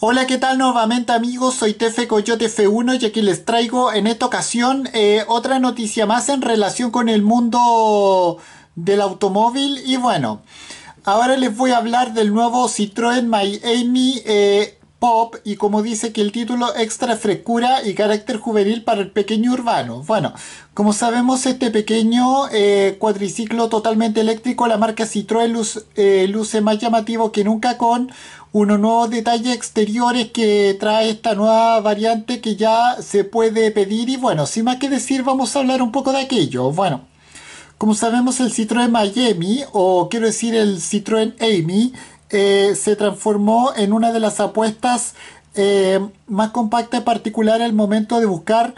Hola, ¿qué tal nuevamente amigos? Soy Tefe Coyote F1 y aquí les traigo en esta ocasión eh, otra noticia más en relación con el mundo del automóvil y bueno, ahora les voy a hablar del nuevo Citroën Miami Amy eh, Pop y como dice que el título extra frescura y carácter juvenil para el pequeño urbano. Bueno, como sabemos este pequeño eh, cuadriciclo totalmente eléctrico, la marca Citroën luce más llamativo que nunca con unos nuevos detalles exteriores que trae esta nueva variante que ya se puede pedir y bueno, sin más que decir vamos a hablar un poco de aquello. Bueno, como sabemos el Citroën Miami o quiero decir el Citroën Amy eh, se transformó en una de las apuestas eh, más compactas y particular al momento de buscar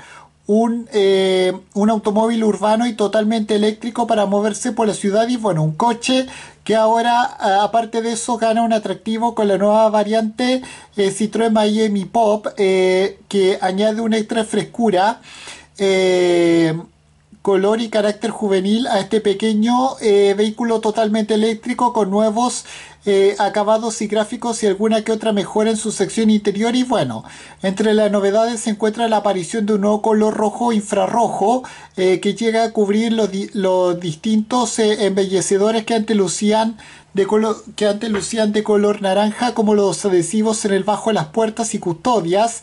eh, un, automóvil urbano y totalmente eléctrico para moverse por la ciudad y bueno, un coche que ahora aparte de eso gana un atractivo con la nueva variante eh, Citroën Miami Pop eh, que añade una extra frescura color y carácter juvenil a este pequeño eh, vehículo totalmente eléctrico con nuevos eh, acabados y gráficos y alguna que otra mejora en su sección interior y bueno, entre las novedades se encuentra la aparición de un nuevo color rojo infrarrojo eh, que llega a cubrir los, distintos embellecedores que de que antes lucían de color naranja como los adhesivos en el bajo de las puertas y custodias,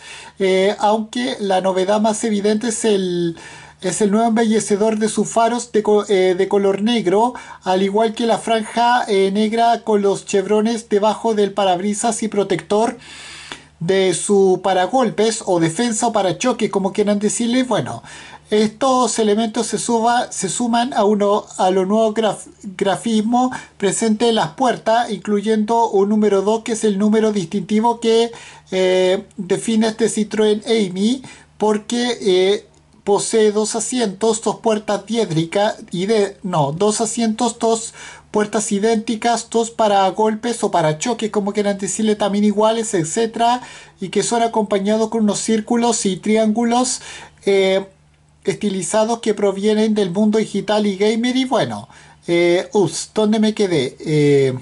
aunque la novedad más evidente es el es el nuevo embellecedor de sus faros de, eh, color negro, al igual que la franja eh, negra con los chevrones debajo del parabrisas y protector de su paragolpes o defensa o parachoque, como quieran decirle. Bueno, estos elementos se, se suman a, uno, a lo nuevo grafismo presente en las puertas, incluyendo un número 2 que es el número distintivo que eh, define este Citroën Amy, porque posee dos asientos, dos puertas diédricas, no, dos asientos, dos puertas idénticas, dos para golpes o para choques, como quieran decirle, también iguales, etcétera, y que son acompañados con unos círculos y triángulos eh, estilizados que provienen del mundo digital y gamer. Y bueno, eh, ¿dónde me quedé? Eh,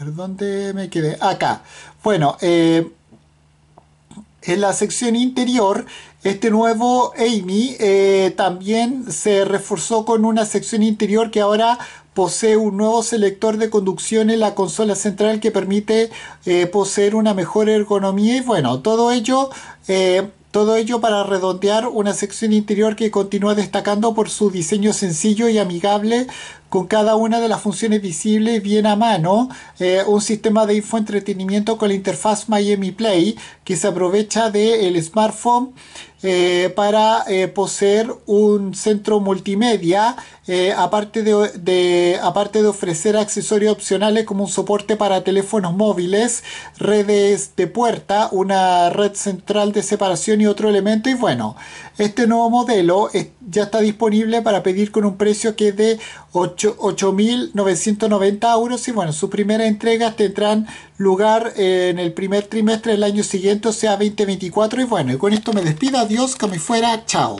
¿dónde me quedé? Acá. Bueno, eh en la sección interior, este nuevo Amy eh, también se reforzó con una sección interior que ahora posee un nuevo selector de conducción en la consola central que permite eh, poseer una mejor ergonomía y bueno, todo ello eh, todo ello para redondear una sección interior que continúa destacando por su diseño sencillo y amigable con cada una de las funciones visibles bien a mano, eh, un sistema de infoentretenimiento con la interfaz Miami Play que se aprovecha del smartphone eh, para eh, poseer un centro multimedia, eh, aparte, de, aparte de ofrecer accesorios opcionales como un soporte para teléfonos móviles, redes de puerta, una red central de separación y otro elemento. Y bueno, este nuevo modelo ya está disponible para pedir con un precio que es de 8.990 euros. Y bueno, sus primeras entregas tendrán lugar en el primer trimestre del año siguiente, o sea 2024. Y bueno, y con esto me despido, adiós, que me fuera, chao.